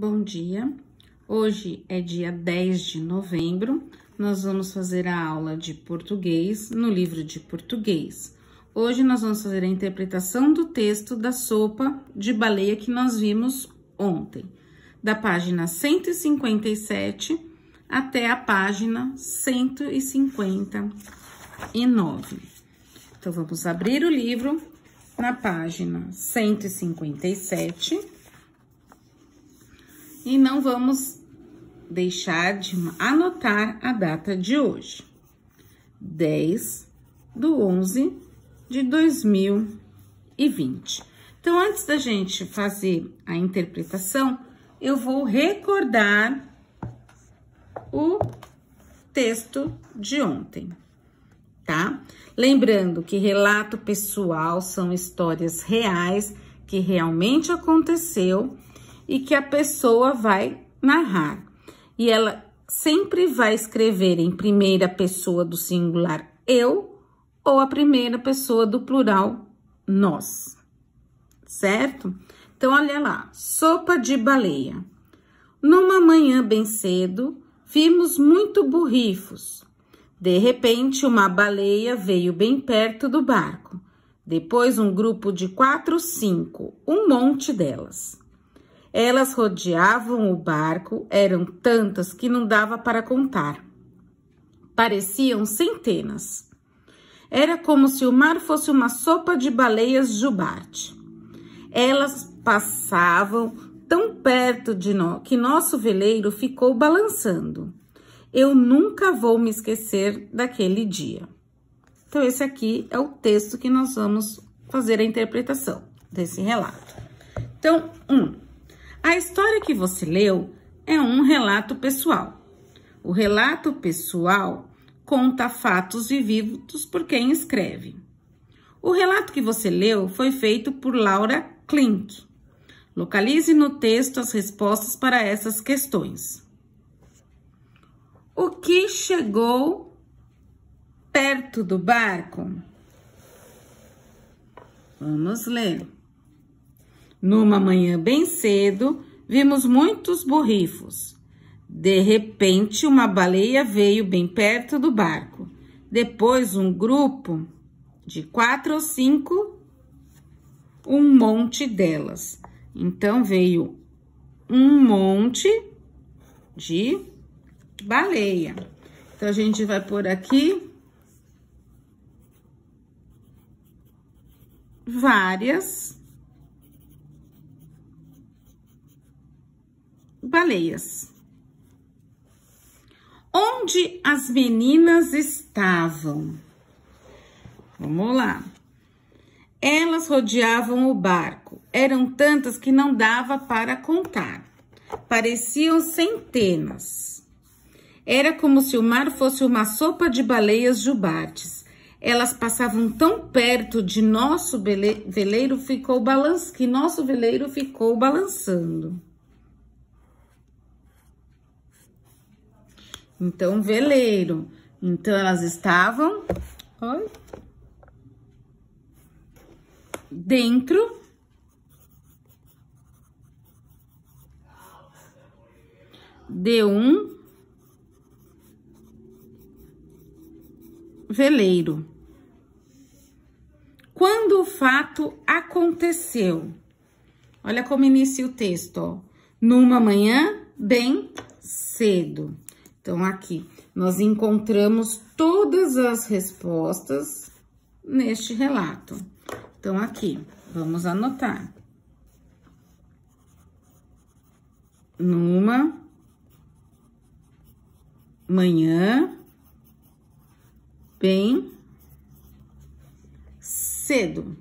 Bom dia. Hoje é dia 10 de novembro. Nós vamos fazer a aula de português no livro de português. Hoje nós vamos fazer a interpretação do texto da sopa de baleia que nós vimos ontem, da página 157 até a página 159. Então vamos abrir o livro na página 157 e não vamos deixar de anotar a data de hoje. 10 do 11 de 2020. Então, antes da gente fazer a interpretação, eu vou recordar o texto de ontem, tá? Lembrando que relato pessoal são histórias reais que realmente aconteceu e que a pessoa vai narrar. E ela sempre vai escrever em primeira pessoa do singular eu ou a primeira pessoa do plural nós. Certo? Então, olha lá, sopa de baleia. Numa manhã bem cedo, vimos muito burrifos. De repente, uma baleia veio bem perto do barco. Depois, um grupo de quatro, cinco, um monte delas. Elas rodeavam o barco, eram tantas que não dava para contar. Pareciam centenas. Era como se o mar fosse uma sopa de baleias jubarte. Elas passavam tão perto de nós que nosso veleiro ficou balançando. Eu nunca vou me esquecer daquele dia. Então, esse aqui é o texto que nós vamos fazer a interpretação desse relato. Então, um. A história que você leu é um relato pessoal. O relato pessoal conta fatos vividos por quem escreve. O relato que você leu foi feito por Laura Klink. Localize no texto as respostas para essas questões. O que chegou perto do barco? Vamos ler. Numa manhã bem cedo, vimos muitos borrifos. De repente, uma baleia veio bem perto do barco. Depois, um grupo de quatro ou cinco, um monte delas. Então, veio um monte de baleia. Então, a gente vai por aqui várias baleias. Onde as meninas estavam? Vamos lá. Elas rodeavam o barco. Eram tantas que não dava para contar. Pareciam centenas. Era como se o mar fosse uma sopa de baleias jubartes. Elas passavam tão perto de nosso veleiro ficou que nosso veleiro ficou balançando. Então, veleiro. Então, elas estavam dentro de um veleiro. Quando o fato aconteceu, olha como inicia o texto, ó, numa manhã bem cedo. Então, aqui, nós encontramos todas as respostas neste relato. Então, aqui, vamos anotar. Numa manhã bem cedo.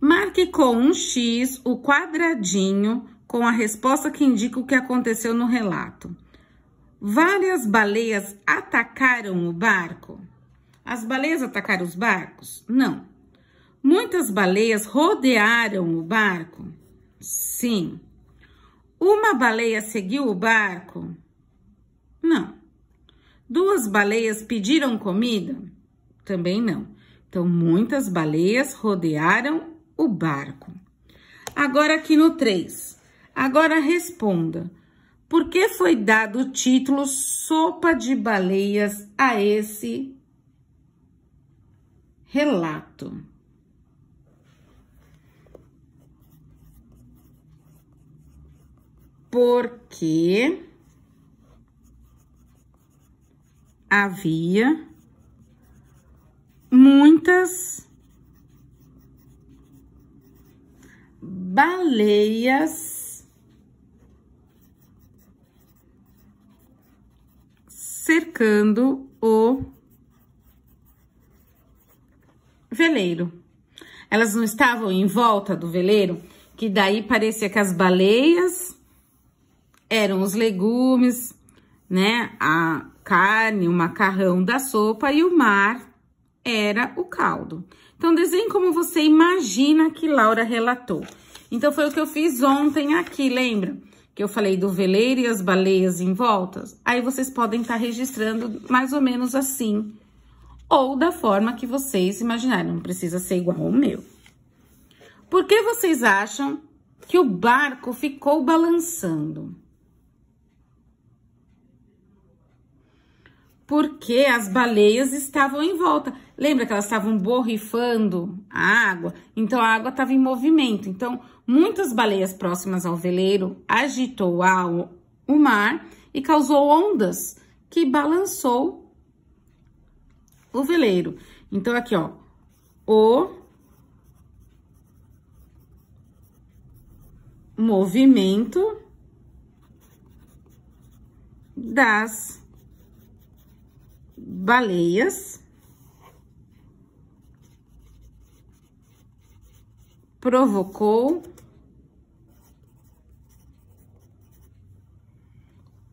Marque com um X o quadradinho com a resposta que indica o que aconteceu no relato. Várias baleias atacaram o barco. As baleias atacaram os barcos? Não. Muitas baleias rodearam o barco? Sim. Uma baleia seguiu o barco? Não. Duas baleias pediram comida? Também não. Então, muitas baleias rodearam o barco. Agora, aqui no 3. Agora, responda. Por que foi dado o título Sopa de Baleias a esse relato? Porque havia muitas baleias cercando o veleiro. Elas não estavam em volta do veleiro, que daí parecia que as baleias eram os legumes, né? A carne, o macarrão da sopa e o mar era o caldo. Então, desenhe como você imagina que Laura relatou. Então, foi o que eu fiz ontem aqui, lembra? que eu falei do veleiro e as baleias em voltas, aí vocês podem estar tá registrando mais ou menos assim, ou da forma que vocês imaginarem, não precisa ser igual ao meu. Por que vocês acham que o barco ficou balançando? Porque as baleias estavam em volta. Lembra que elas estavam borrifando a água? Então a água estava em movimento. Então muitas baleias próximas ao veleiro, agitou ao, o mar e causou ondas que balançou o veleiro. Então, aqui, ó, o movimento das baleias provocou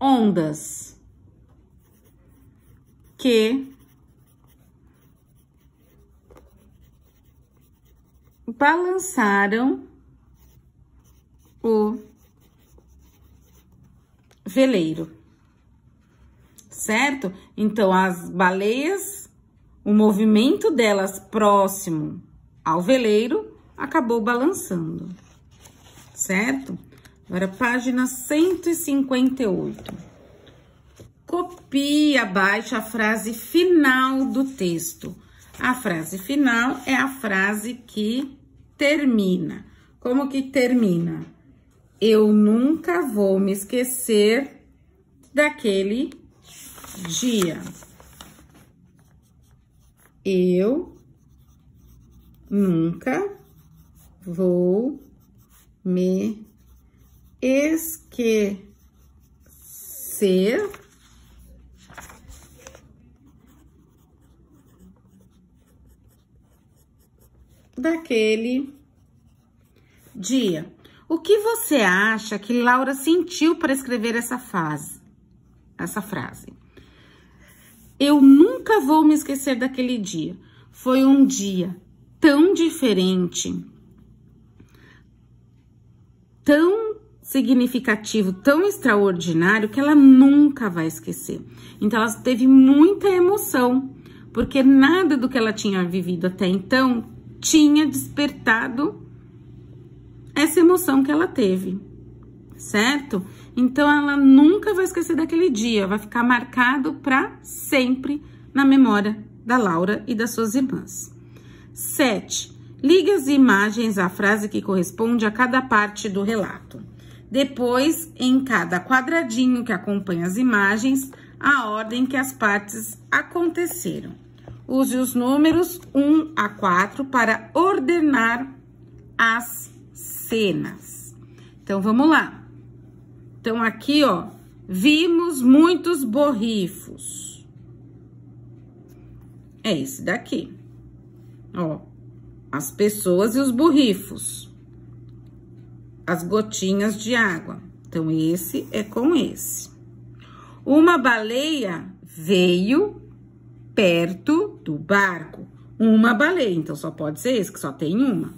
ondas que balançaram o veleiro, certo? Então, as baleias, o movimento delas próximo ao veleiro acabou balançando, certo? Agora, página 158. Copie abaixo a frase final do texto. A frase final é a frase que termina. Como que termina? Eu nunca vou me esquecer daquele dia. Eu nunca vou me esquecer daquele dia. O que você acha que Laura sentiu para escrever essa frase? Essa frase. Eu nunca vou me esquecer daquele dia. Foi um dia tão diferente, tão significativo, tão extraordinário que ela nunca vai esquecer. Então ela teve muita emoção, porque nada do que ela tinha vivido até então tinha despertado essa emoção que ela teve, certo? Então ela nunca vai esquecer daquele dia, vai ficar marcado para sempre na memória da Laura e das suas irmãs. 7. Ligue as imagens à frase que corresponde a cada parte do relato. Depois, em cada quadradinho que acompanha as imagens, a ordem que as partes aconteceram. Use os números 1 a 4 para ordenar as cenas. Então, vamos lá. Então, aqui, ó, vimos muitos borrifos. É esse daqui. Ó, as pessoas e os borrifos as gotinhas de água. Então, esse é com esse. Uma baleia veio perto do barco. Uma baleia, então só pode ser esse, que só tem uma.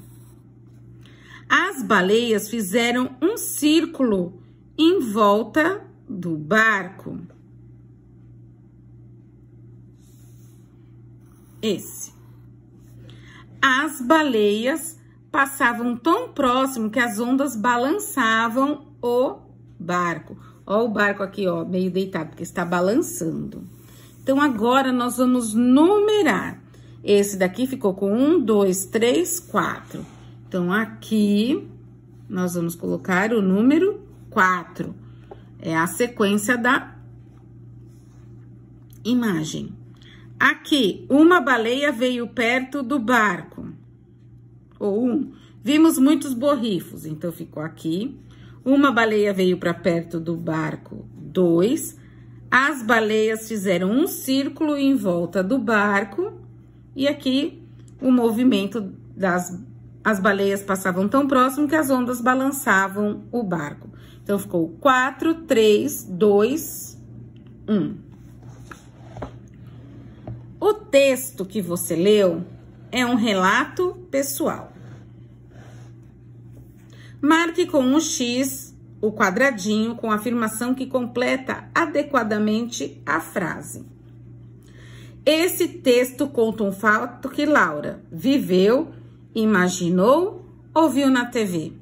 As baleias fizeram um círculo em volta do barco. Esse. As baleias passavam tão próximo que as ondas balançavam o barco. Ó o barco aqui, ó, meio deitado, porque está balançando. Então, agora nós vamos numerar. Esse daqui ficou com um, dois, três, quatro. Então, aqui nós vamos colocar o número quatro. É a sequência da imagem. Aqui, uma baleia veio perto do barco ou um, vimos muitos borrifos, então ficou aqui. Uma baleia veio para perto do barco, dois. As baleias fizeram um círculo em volta do barco. E aqui o movimento das as baleias passavam tão próximo que as ondas balançavam o barco. Então ficou 4, 3, 2, 1. O texto que você leu é um relato pessoal. Marque com um X o quadradinho com a afirmação que completa adequadamente a frase. Esse texto conta um fato que Laura viveu, imaginou ou viu na TV.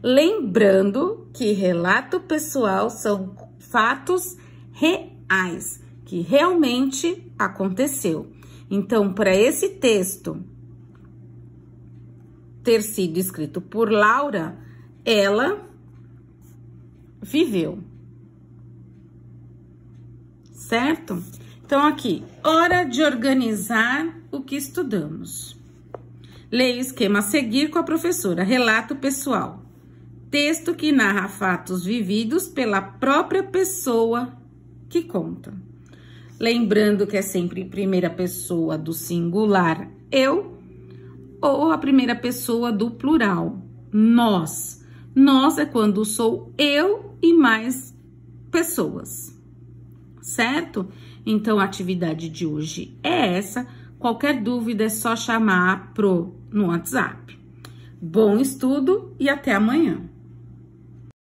Lembrando que relato pessoal são fatos reais, que realmente aconteceu. Então, para esse texto ter sido escrito por Laura, ela viveu. Certo? Então, aqui, hora de organizar o que estudamos. Leia o esquema a seguir com a professora. Relato pessoal. Texto que narra fatos vividos pela própria pessoa que conta. Lembrando que é sempre primeira pessoa do singular eu ou a primeira pessoa do plural. Nós. Nós é quando sou eu e mais pessoas. Certo? Então a atividade de hoje é essa. Qualquer dúvida é só chamar pro no WhatsApp. Bom estudo e até amanhã.